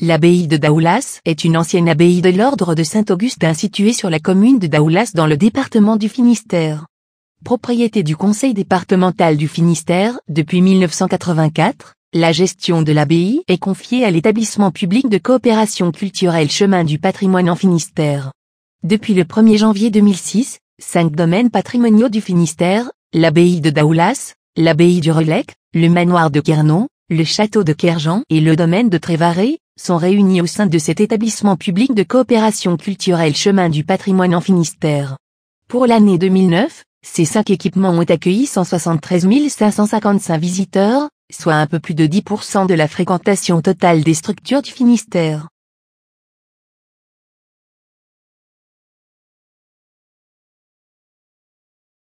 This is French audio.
L'abbaye de Daoulas est une ancienne abbaye de l'ordre de Saint-Augustin située sur la commune de Daoulas dans le département du Finistère. Propriété du conseil départemental du Finistère depuis 1984, la gestion de l'abbaye est confiée à l'établissement public de coopération culturelle Chemin du patrimoine en Finistère. Depuis le 1er janvier 2006, cinq domaines patrimoniaux du Finistère, l'abbaye de Daoulas, l'abbaye du Relec, le manoir de Guernon, le château de Kerjan et le domaine de Trévaré, sont réunis au sein de cet établissement public de coopération culturelle Chemin du patrimoine en Finistère. Pour l'année 2009, ces cinq équipements ont accueilli 173 555 visiteurs, soit un peu plus de 10% de la fréquentation totale des structures du Finistère.